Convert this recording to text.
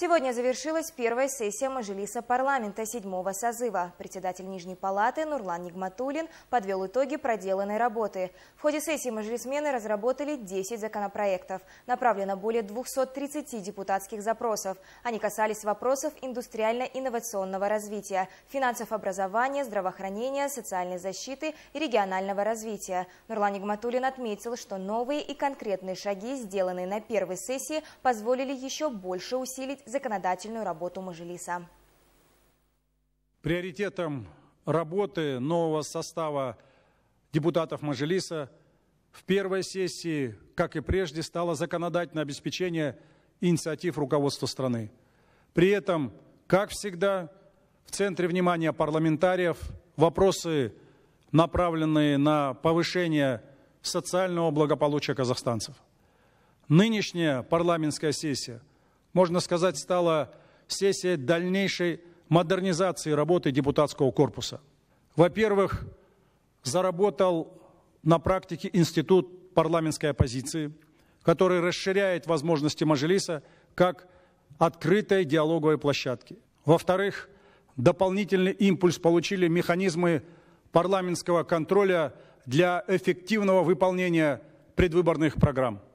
Сегодня завершилась первая сессия Мажилиса парламента седьмого созыва. Председатель Нижней палаты Нурлан Нигматулин подвел итоги проделанной работы. В ходе сессии мажелисмены разработали 10 законопроектов. Направлено более 230 депутатских запросов. Они касались вопросов индустриально-инновационного развития, финансов образования, здравоохранения, социальной защиты и регионального развития. Нурлан Нигматулин отметил, что новые и конкретные шаги, сделанные на первой сессии, позволили еще больше усилить законодательную работу Мажилиса. Приоритетом работы нового состава депутатов Мажилиса в первой сессии, как и прежде, стало законодательное обеспечение инициатив руководства страны. При этом, как всегда, в центре внимания парламентариев вопросы, направленные на повышение социального благополучия казахстанцев. Нынешняя парламентская сессия – можно сказать, стала сессия дальнейшей модернизации работы депутатского корпуса. Во-первых, заработал на практике институт парламентской оппозиции, который расширяет возможности Мажилиса как открытой диалоговой площадки. Во-вторых, дополнительный импульс получили механизмы парламентского контроля для эффективного выполнения предвыборных программ.